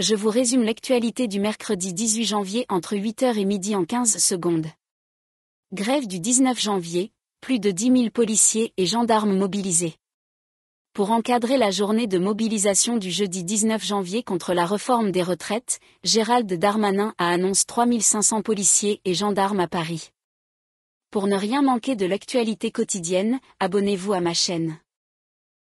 je vous résume l'actualité du mercredi 18 janvier entre 8h et midi en 15 secondes. Grève du 19 janvier, plus de 10 000 policiers et gendarmes mobilisés. Pour encadrer la journée de mobilisation du jeudi 19 janvier contre la réforme des retraites, Gérald Darmanin a annoncé 3500 policiers et gendarmes à Paris. Pour ne rien manquer de l'actualité quotidienne, abonnez-vous à ma chaîne.